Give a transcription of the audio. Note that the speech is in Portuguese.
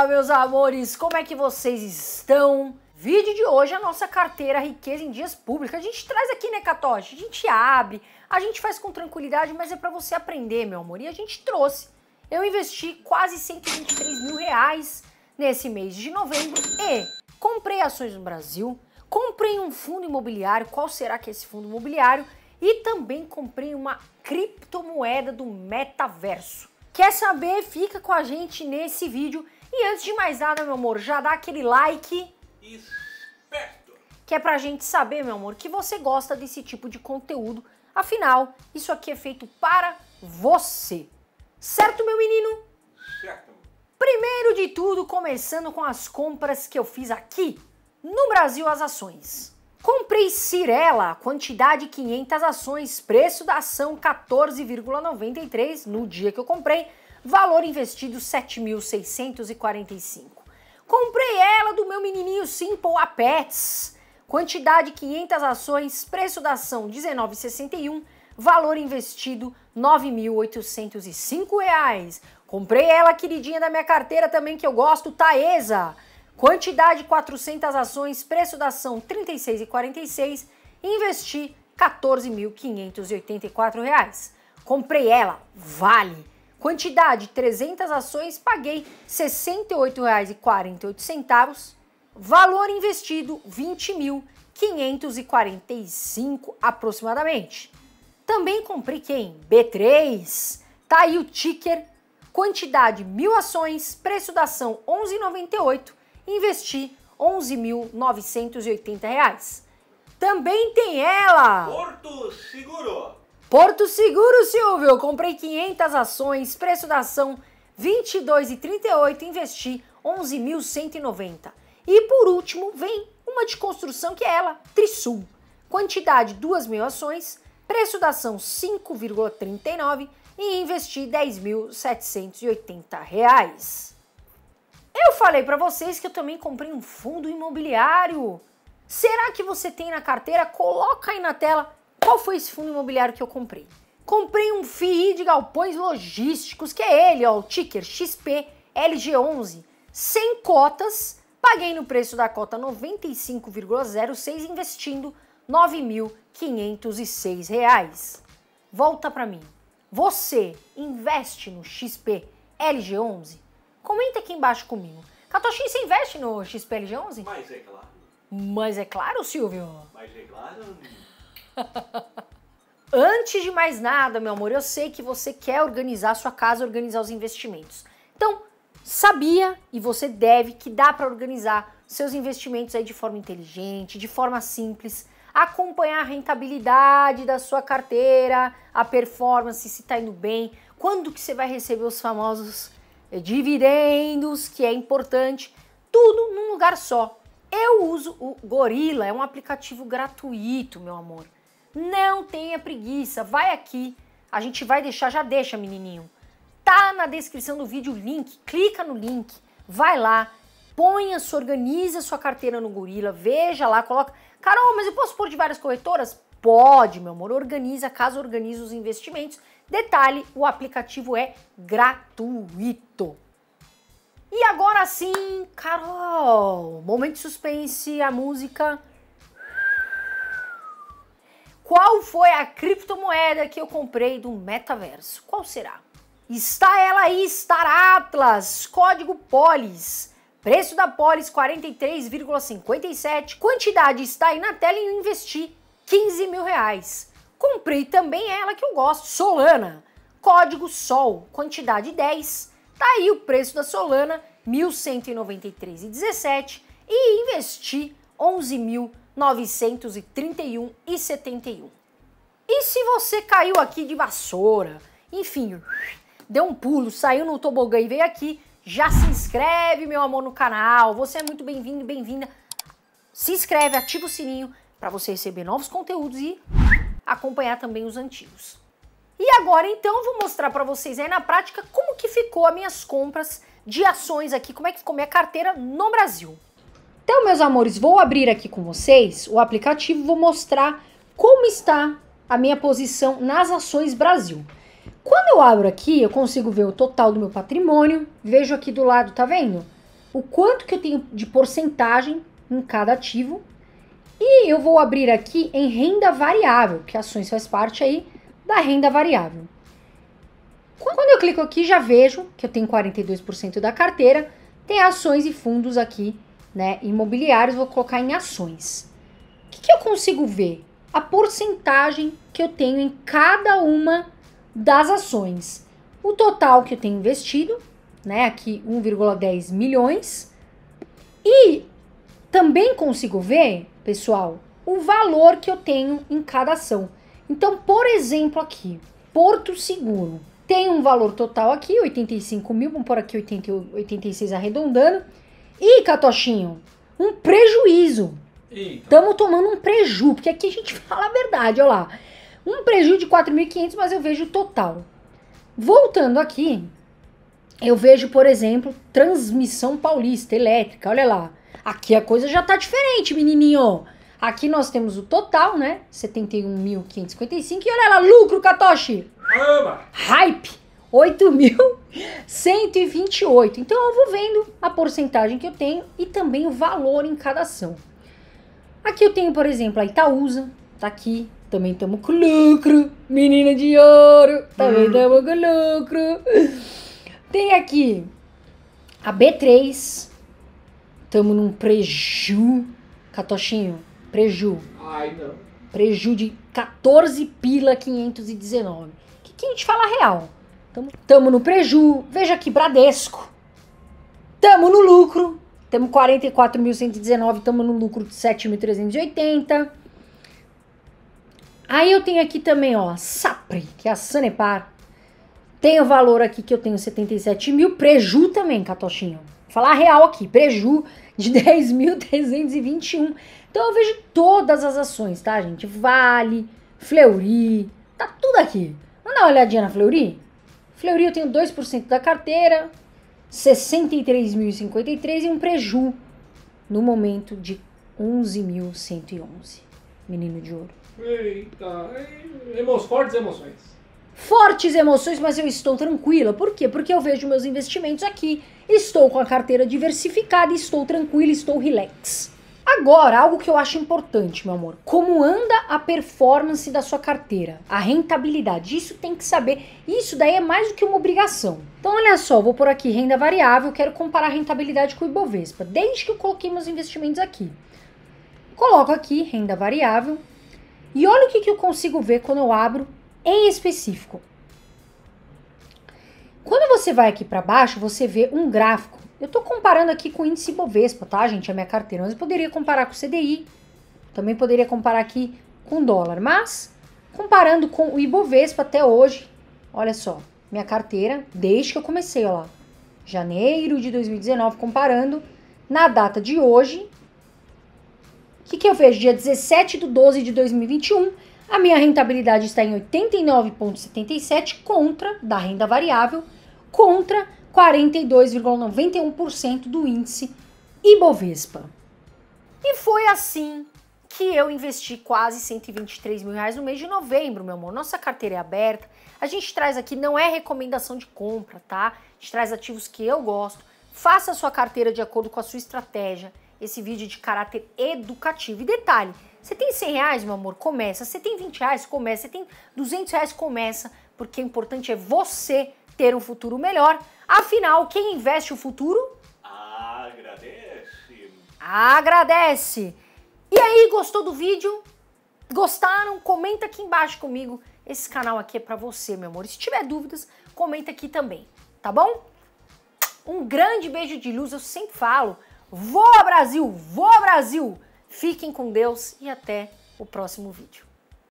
Olá, meus amores, como é que vocês estão? Vídeo de hoje é a nossa carteira Riqueza em Dias Públicos. A gente traz aqui, né, Catoche? A gente abre, a gente faz com tranquilidade, mas é para você aprender, meu amor. E a gente trouxe. Eu investi quase 123 mil reais nesse mês de novembro e comprei ações no Brasil, comprei um fundo imobiliário. Qual será que é esse fundo imobiliário? E também comprei uma criptomoeda do metaverso. Quer saber? Fica com a gente nesse vídeo e antes de mais nada, meu amor, já dá aquele like. Esperto. Que é pra gente saber, meu amor, que você gosta desse tipo de conteúdo. Afinal, isso aqui é feito para você. Certo, meu menino? Certo. Primeiro de tudo, começando com as compras que eu fiz aqui no Brasil as ações. Comprei Cirela, quantidade 500 ações, preço da ação 14,93 no dia que eu comprei, valor investido 7.645. Comprei ela do meu menininho Simple a Pets. Quantidade 500 ações, preço da ação 19,61, valor investido 9.805 reais. Comprei ela, queridinha da minha carteira também que eu gosto, Taesa. Quantidade 400 ações, preço da ação 36,46, investi 14.584 reais. Comprei ela, Vale. Quantidade: 300 ações, paguei R$ 68,48. Valor investido: 20.545 aproximadamente. Também comprei quem? B3. Tá aí o ticker. Quantidade: mil ações, preço da ação R$ 11,98. Investi R$ 11.980. Também tem ela! Porto Seguro. Porto Seguro, Silvio, comprei 500 ações, preço da ação 22,38, investi 11.190. E por último, vem uma de construção que é ela, Trisul. Quantidade 2 mil ações, preço da ação 5,39 e investi 10.780 reais. Eu falei para vocês que eu também comprei um fundo imobiliário. Será que você tem na carteira? Coloca aí na tela qual foi esse fundo imobiliário que eu comprei? Comprei um FII de galpões logísticos, que é ele, ó, o ticker XP LG11, sem cotas. Paguei no preço da cota 95,06, investindo R$ 9.506. Volta para mim. Você investe no XP LG11? Comenta aqui embaixo comigo. Catoshin, você investe no XP LG11? Mas é claro. Mas é claro, Silvio? Mas é claro. Antes de mais nada, meu amor, eu sei que você quer organizar a sua casa, organizar os investimentos. Então, sabia e você deve que dá para organizar seus investimentos aí de forma inteligente, de forma simples, acompanhar a rentabilidade da sua carteira, a performance, se está indo bem, quando que você vai receber os famosos dividendos, que é importante, tudo num lugar só. Eu uso o Gorila, é um aplicativo gratuito, meu amor. Não tenha preguiça, vai aqui. A gente vai deixar, já deixa, menininho. Tá na descrição do vídeo o link, clica no link, vai lá, ponha, se organiza sua carteira no Gorila, veja lá, coloca. Carol, mas eu posso pôr de várias corretoras? Pode, meu amor, organiza, caso organize os investimentos. Detalhe, o aplicativo é gratuito. E agora sim, Carol, momento de suspense, a música qual foi a criptomoeda que eu comprei do metaverso? Qual será? Está ela aí, Star Atlas, código Polis. Preço da Polis 43,57. Quantidade está aí na tela e investi 15 mil reais. Comprei também ela que eu gosto, Solana. Código SOL, quantidade 10. Tá aí o preço da Solana, 1.193,17 e investi 11 mil 931,71. E E se você caiu aqui de vassoura, enfim, deu um pulo, saiu no tobogã e veio aqui, já se inscreve, meu amor, no canal. Você é muito bem-vindo, bem-vinda. Se inscreve, ativa o sininho para você receber novos conteúdos e acompanhar também os antigos. E agora então vou mostrar para vocês aí na prática como que ficou as minhas compras de ações aqui, como é que ficou minha carteira no Brasil. Então, meus amores, vou abrir aqui com vocês o aplicativo, vou mostrar como está a minha posição nas ações Brasil. Quando eu abro aqui, eu consigo ver o total do meu patrimônio, vejo aqui do lado, tá vendo? O quanto que eu tenho de porcentagem em cada ativo. E eu vou abrir aqui em renda variável, que ações faz parte aí da renda variável. Quando eu clico aqui, já vejo que eu tenho 42% da carteira, tem ações e fundos aqui né, imobiliários, vou colocar em ações. O que, que eu consigo ver? A porcentagem que eu tenho em cada uma das ações. O total que eu tenho investido, né, aqui 1,10 milhões. E também consigo ver, pessoal, o valor que eu tenho em cada ação. Então, por exemplo, aqui, Porto Seguro tem um valor total aqui, 85 mil, vamos por aqui 80, 86 arredondando, Ih, Catochinho, um prejuízo. Estamos tomando um preju, porque aqui a gente fala a verdade, olha lá. Um preju de 4.500, mas eu vejo total. Voltando aqui, eu vejo, por exemplo, transmissão paulista elétrica, olha lá. Aqui a coisa já tá diferente, menininho. Aqui nós temos o total, né? 71.555. E olha lá, lucro, Katoshi. Ama. Hype. 8.128. Então eu vou vendo a porcentagem que eu tenho e também o valor em cada ação. Aqui eu tenho, por exemplo, a Itaúsa, tá aqui. Também tamo com lucro, menina de ouro, também estamos uhum. hum. com lucro. Tem aqui a B3, estamos num preju, Catochinho, preju. Ai, não. Preju de 14 pila 519. Que, que a gente fala real? Tamo, tamo no preju. Veja aqui, Bradesco. Tamo no lucro. Tamo 44.119, tamo no lucro de 7.380. Aí eu tenho aqui também, ó, Sapri, que é a Sanepar. Tem o valor aqui que eu tenho 77 mil. Preju também, Catochinho. Vou falar real aqui, preju de 10.321. Então eu vejo todas as ações, tá, gente? Vale, Fleury, tá tudo aqui. Vamos dar uma olhadinha na Fleury? Fleury eu tenho 2% da carteira, 63.053 e um preju no momento de 11.111. Menino de ouro. Eita, emo fortes emoções. Fortes emoções, mas eu estou tranquila. Por quê? Porque eu vejo meus investimentos aqui, estou com a carteira diversificada, estou tranquila, estou relax. Agora, algo que eu acho importante, meu amor. Como anda a performance da sua carteira? A rentabilidade. Isso tem que saber. Isso daí é mais do que uma obrigação. Então, olha só, vou por aqui renda variável, quero comparar a rentabilidade com o Ibovespa. Desde que eu coloquei meus investimentos aqui. Coloco aqui renda variável. E olha o que, que eu consigo ver quando eu abro em específico. Quando você vai aqui para baixo, você vê um gráfico eu estou comparando aqui com o índice Bovespa, tá, gente? A é minha carteira. Mas eu poderia comparar com o CDI, também poderia comparar aqui com o dólar. Mas, comparando com o Ibovespa até hoje, olha só, minha carteira, desde que eu comecei, ó lá, janeiro de 2019, comparando na data de hoje, o que, que eu vejo? Dia 17 de 12 de 2021, a minha rentabilidade está em 89,77 contra, da renda variável, contra 42,91% do índice Ibovespa. E foi assim que eu investi quase 123 mil reais no mês de novembro, meu amor. Nossa carteira é aberta. A gente traz aqui, não é recomendação de compra, tá? A gente traz ativos que eu gosto. Faça a sua carteira de acordo com a sua estratégia. Esse vídeo é de caráter educativo. E detalhe, você tem 100 reais, meu amor? Começa. Você tem 20 reais? Começa. Você tem 200 reais? Começa. Porque o importante é você ter um futuro melhor. Afinal, quem investe o futuro? Agradece. Agradece. E aí, gostou do vídeo? Gostaram? Comenta aqui embaixo comigo. Esse canal aqui é para você, meu amor. se tiver dúvidas, comenta aqui também, tá bom? Um grande beijo de luz, eu sempre falo. Voa Brasil, voa Brasil. Fiquem com Deus e até o próximo vídeo.